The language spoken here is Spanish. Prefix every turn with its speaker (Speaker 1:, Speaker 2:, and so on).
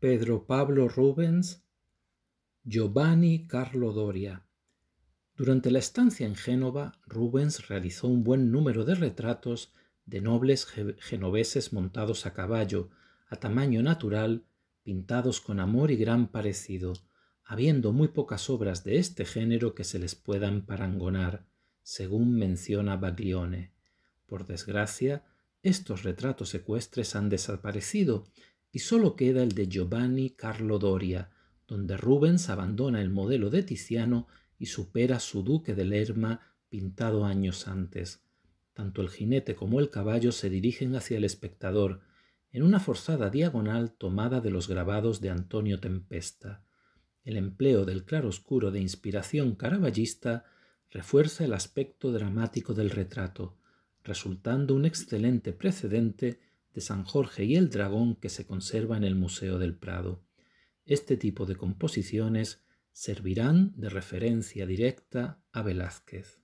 Speaker 1: Pedro Pablo Rubens, Giovanni Carlo Doria. Durante la estancia en Génova, Rubens realizó un buen número de retratos de nobles genoveses montados a caballo, a tamaño natural, pintados con amor y gran parecido, habiendo muy pocas obras de este género que se les puedan parangonar, según menciona Baglione. Por desgracia, estos retratos ecuestres han desaparecido y solo queda el de Giovanni Carlo Doria, donde Rubens abandona el modelo de Tiziano y supera su duque de Lerma pintado años antes. Tanto el jinete como el caballo se dirigen hacia el espectador, en una forzada diagonal tomada de los grabados de Antonio Tempesta. El empleo del claroscuro de inspiración caraballista refuerza el aspecto dramático del retrato, resultando un excelente precedente de San Jorge y el dragón que se conserva en el Museo del Prado. Este tipo de composiciones servirán de referencia directa a Velázquez.